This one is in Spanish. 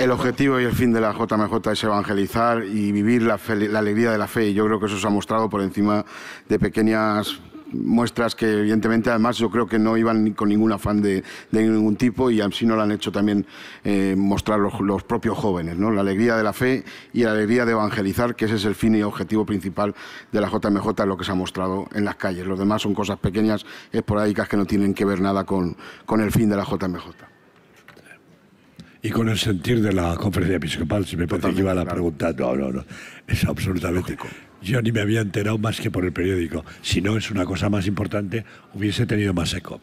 El objetivo y el fin de la JMJ es evangelizar y vivir la, alegría de la fe. Y yo creo que eso se ha mostrado por encima de pequeñas muestras que evidentemente además yo creo que no iban con ningún afán de, ningún tipo y así no lo han hecho también eh, mostrar los, propios jóvenes, ¿no? la alegría de la fe y la alegría de evangelizar, que ese es el fin y objetivo principal de la JMJ, lo que se ha mostrado en las calles. Los demás son cosas pequeñas, esporádicas, que no tienen que ver nada con el fin de la JMJ y con el sentir de la conferencia episcopal, si me parece que iba la pregunta, no, no, no, es absolutamente... Yo ni me había enterado más que por el periódico. Si no es una cosa más importante, hubiese tenido más eco.